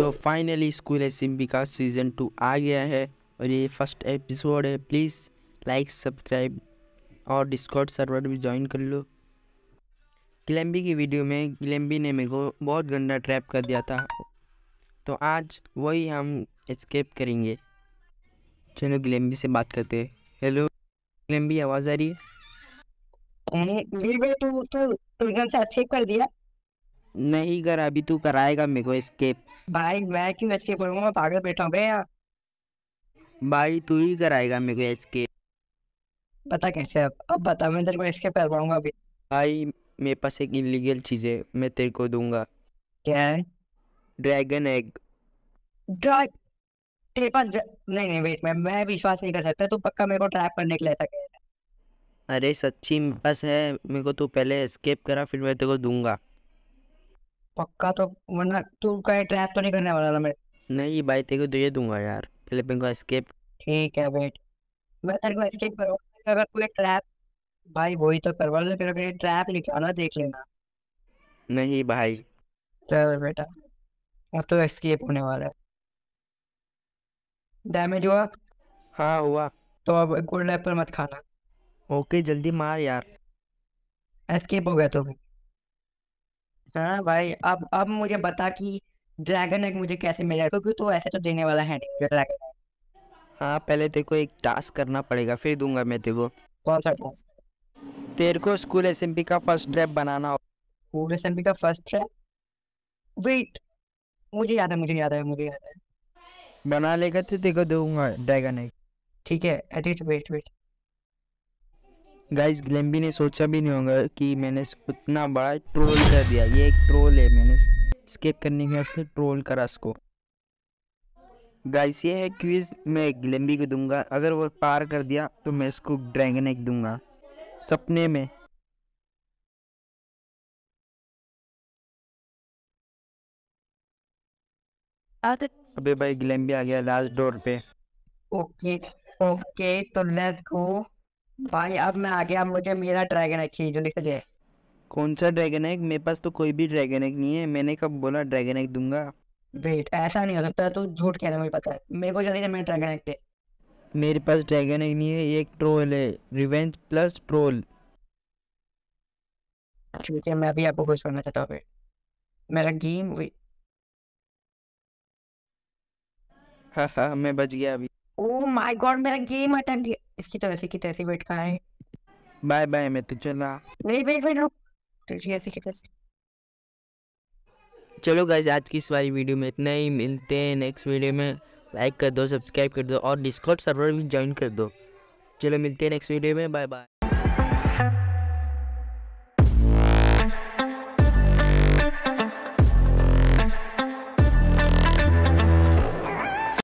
तो finally school एसिम्बी का season two आ गया है और ये फर्स्ट एपिसोड है प्लीज़ लाइक सब्सक्राइब और डिस्कॉर्ड सर्वर भी ज्वाइन कर लो गिलेम्बी की वीडियो में गिलेम्बी ने मेरे को बहुत गंदा ट्रैप कर दिया था तो आज वही हम एस्केप करेंगे चलो गिलेम्बी से बात करते हैं हेलो गिलेम्बी आवाज़ आ रही है तो, तो, तो, तो, तो, तो, तो, तो, तो, तो, तो, तो, तो, तो, तो, तो, तो, तो, तो, नहीं कर अभी तू कराएगा मेरे को स्केप भाई मैं क्यों स्केप करूंगा मैं पागल बैठा हूँ यहाँ भाई तू ही कराएगा मेरे को स्केप पता कैसे अब अब बता मैं तेरे को स्केप कर पाऊंगा अभी भाई मेरे पास एक इलीगल चीज़ है मैं तेरे को दूंगा क्या है ड्रैगन एग ड्रैग तेरे पास नहीं नहीं वेट मैं मैं विश्वास नहीं कर सकता तू पक्का मेरे को ट्रैप करने के लिए ऐसा कह रहा है अरे सच्ची मेरे पास है मेरे को तू पहले एस्केप करा फिर मैं तेरे को दूंगा पक्का तो वरना तू कहीं ट्रैप तो नहीं करने वाला ना मैं नहीं भाई तेरे को दे तो दूंगा यार पहले मेरे को एस्केप ठीक है वेट मैं तेरे को एस्केप करूंगा अगर कोई ट्रैप भाई वही तो करवा ले फिर अगर ट्रैप निकालना देख लेना नहीं भाई चल बेटा अब तो एस्केप होने वाला है डैमेज हुआ हाँ हुआ तो अब गोल्ड एप्पल मत खाना ओके जल्दी मार यार एस्केप हो गया तो भी हाँ भाई अब अब मुझे बता कि ड्रैगन एग मुझे कैसे मिल जाएगा क्योंकि तो ऐसे तो देने वाला है नहीं, ड्रैगन हाँ पहले तेरे को एक टास्क करना पड़ेगा फिर दूंगा मैं तेरे को कौन सा टास्क तेरे को स्कूल एसएमपी का फर्स्ट ट्रैप बनाना हो स्कूल एसएमपी का फर्स्ट ट्रैप वेट मुझे याद है मुझे याद है मुझे याद है बना लेगा तो तेरे को दूंगा ड्रैगन एग ठीक है एडिट वेट वेट गाइस ग्लेम्बी ने सोचा भी नहीं होगा कि मैंने इतना बड़ा ट्रोल कर दिया ये एक ट्रोल है मैंने स्केप करने के बाद ट्रोल करा इसको गाइस ये है क्विज मैं ग्लेम्बी को दूंगा अगर वो पार कर दिया तो मैं इसको ड्रैगन एक दूंगा सपने में अबे भाई ग्लेम्बी आ गया लास्ट डोर पे ओके ओके तो लेट्स गो भाई अब मैं आ गया मुझे मेरा ड्रैगन एग चाहिए जल्दी से कौन सा ड्रैगन एग मेरे पास तो कोई भी ड्रैगन एग नहीं है मैंने कब बोला ड्रैगन एग दूंगा वेट ऐसा नहीं हो सकता तू झूठ कह रहा है मुझे पता है मेरे को जल्दी से मेरा ड्रैगन एग दे मेरे पास ड्रैगन एग नहीं है ये एक ट्रोल है रिवेंज प्लस ट्रोल ठीक है मैं अभी आपको कुछ करना चाहता हूँ मेरा गेम हाँ हाँ मैं बच गया अभी माय गॉड मेरा गेम अटेंड गया इसकी तो, तो ऐसी की तैसी वेट कर रहे बाय बाय मैं तो चला वेट वेट वेट रुक तेरी ऐसी की तैसी चलो गाइस आज की इस वाली वीडियो में इतना ही मिलते हैं नेक्स्ट वीडियो में लाइक कर दो सब्सक्राइब कर दो और डिस्कॉर्ड सर्वर भी ज्वाइन कर दो चलो मिलते हैं नेक्स्ट वीडियो में बाय बाय